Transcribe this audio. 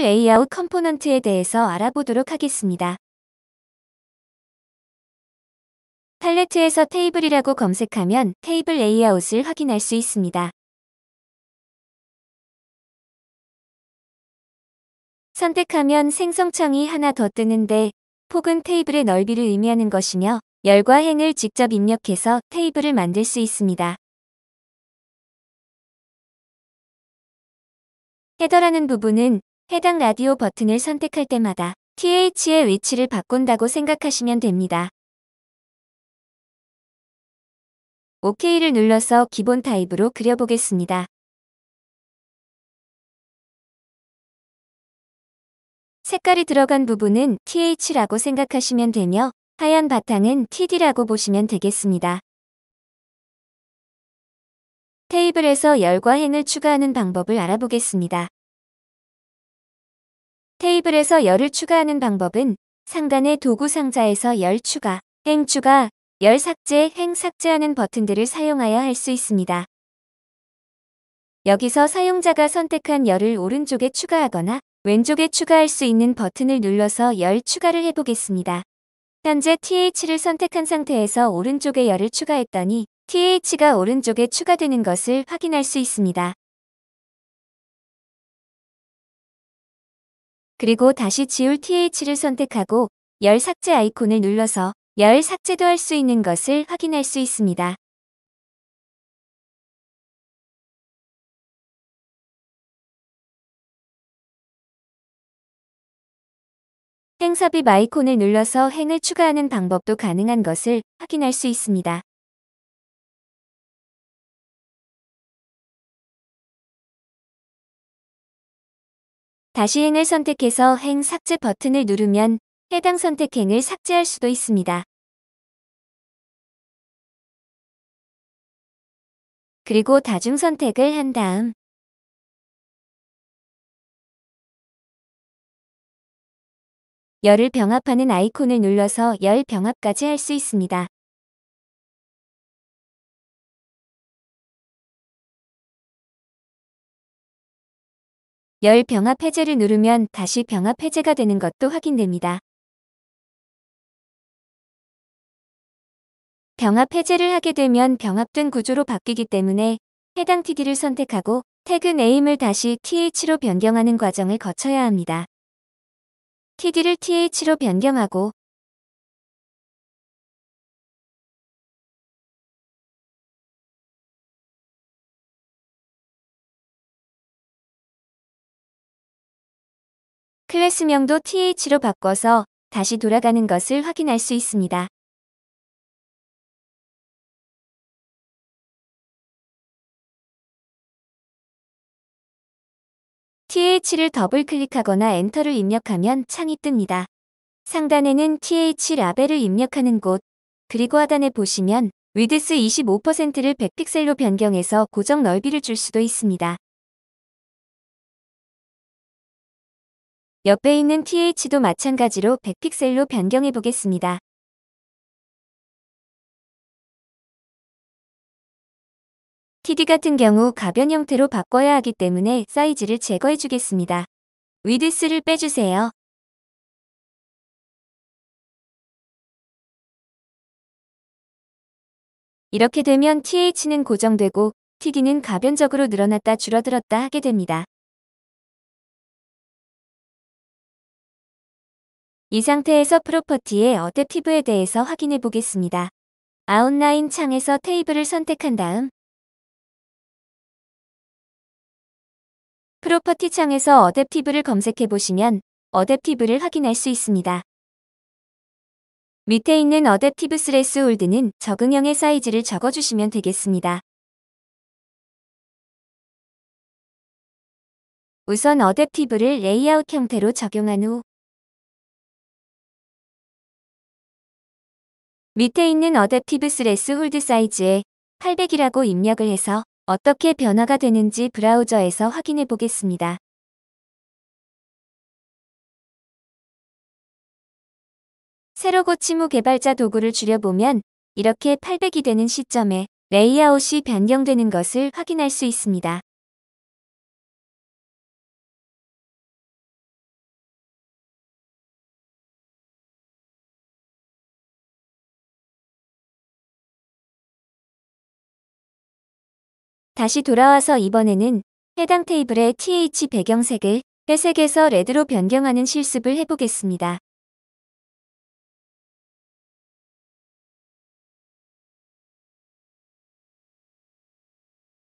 테이블 레이아웃 컴포넌트에 대해서 알아보도록 하겠습니다. 팔레트에서 테이블이라고 검색하면 테이블 레이아웃을 확인할 수 있습니다. 선택하면 생성창이 하나 더 뜨는데 폭은 테이블의 넓이를 의미하는 것이며 열과 행을 직접 입력해서 테이블을 만들 수 있습니다. 헤더라는 부분은 해당 라디오 버튼을 선택할 때마다 TH의 위치를 바꾼다고 생각하시면 됩니다. OK를 눌러서 기본 타입으로 그려보겠습니다. 색깔이 들어간 부분은 TH라고 생각하시면 되며 하얀 바탕은 TD라고 보시면 되겠습니다. 테이블에서 열과 행을 추가하는 방법을 알아보겠습니다. 테이블에서 열을 추가하는 방법은 상단의 도구 상자에서 열 추가, 행 추가, 열 삭제, 행 삭제하는 버튼들을 사용하여 할 수 있습니다. 여기서 사용자가 선택한 열을 오른쪽에 추가하거나 왼쪽에 추가할 수 있는 버튼을 눌러서 열 추가를 해보겠습니다. 현재 TH를 선택한 상태에서 오른쪽에 열을 추가했더니 TH가 오른쪽에 추가되는 것을 확인할 수 있습니다. 그리고 다시 지울 TH를 선택하고 열 삭제 아이콘을 눌러서 열 삭제도 할 수 있는 것을 확인할 수 있습니다. 행삽입 아이콘을 눌러서 행을 추가하는 방법도 가능한 것을 확인할 수 있습니다. 다시 행을 선택해서 행 삭제 버튼을 누르면 해당 선택행을 삭제할 수도 있습니다. 그리고 다중 선택을 한 다음 열을 병합하는 아이콘을 눌러서 열 병합까지 할 수 있습니다. 열 병합 해제를 누르면 다시 병합 해제가 되는 것도 확인됩니다. 병합 해제를 하게 되면 병합된 구조로 바뀌기 때문에 해당 TD를 선택하고 태근 A임을 다시 TH로 변경하는 과정을 거쳐야 합니다. TD를 TH로 변경하고 클래스명도 th로 바꿔서 다시 돌아가는 것을 확인할 수 있습니다. th를 더블 클릭하거나 엔터를 입력하면 창이 뜹니다. 상단에는 th 라벨을 입력하는 곳, 그리고 하단에 보시면 위드스 25%를 100픽셀로 변경해서 고정 넓이를 줄 수도 있습니다. 옆에 있는 TH도 마찬가지로 100픽셀로 변경해 보겠습니다. TD 같은 경우 가변 형태로 바꿔야 하기 때문에 사이즈를 제거해 주겠습니다. 위드스를 빼주세요. 이렇게 되면 TH는 고정되고 TD는 가변적으로 늘어났다 줄어들었다 하게 됩니다. 이 상태에서 프로퍼티의 어댑티브에 대해서 확인해 보겠습니다. 아웃라인 창에서 테이블을 선택한 다음 프로퍼티 창에서 어댑티브를 검색해 보시면 어댑티브를 확인할 수 있습니다. 밑에 있는 어댑티브 스레스 홀드는 적응형의 사이즈를 적어주시면 되겠습니다. 우선 어댑티브를 레이아웃 형태로 적용한 후 밑에 있는 어댑티브 스레스 홀드 사이즈에 800이라고 입력을 해서 어떻게 변화가 되는지 브라우저에서 확인해 보겠습니다. 새로 고침 후 개발자 도구를 줄여보면 이렇게 800이 되는 시점에 레이아웃이 변경되는 것을 확인할 수 있습니다. 다시 돌아와서 이번에는 해당 테이블의 TH 배경색을 회색에서 레드로 변경하는 실습을 해보겠습니다.